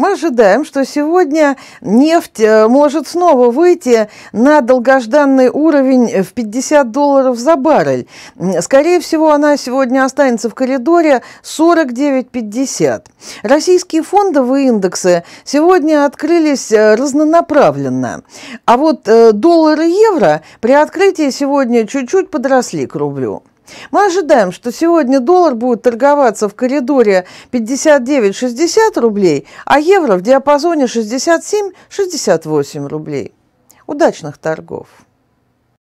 Мы ожидаем, что сегодня нефть э, может снова выйти на долгожданный уровень в 50 долларов за баррель. Скорее всего, она сегодня останется в коридоре 49-50. Российские фондовые индексы сегодня открылись э, разнонаправленно. А вот э, доллар и евро при открытии сегодня чуть-чуть подросли к рублю. Мы ожидаем, что сегодня доллар будет торговаться в коридоре 59-60 рублей, а евро в диапазоне 67-68 рублей. Удачных торгов!